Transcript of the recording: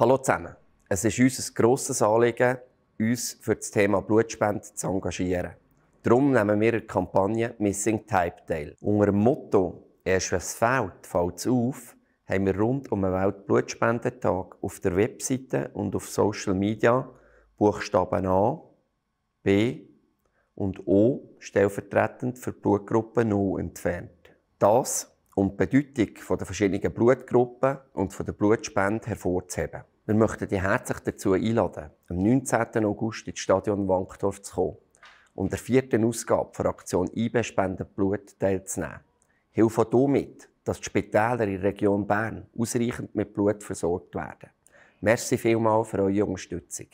Hallo zusammen. Es ist uns ein grosses Anliegen, uns für das Thema Blutspende zu engagieren. Darum nehmen wir die Kampagne Missing Type teil. Unter dem Motto «Erst was fehlt, fällt es auf» haben wir rund um den Weltblutspendetag auf der Webseite und auf Social Media Buchstaben A, B und O stellvertretend für die Blutgruppe 0 entfernt. Das und die Bedeutung der verschiedenen Blutgruppen und der Blutspende hervorzuheben. Wir möchten dich herzlich dazu einladen, am 19. August ins Stadion Wankdorf zu kommen und der vierten Ausgabe der Aktion IB spendet Blut teilzunehmen. Hilf auch du dass die Spitäler in der Region Bern ausreichend mit Blut versorgt werden. Merci vielmals für eure Unterstützung.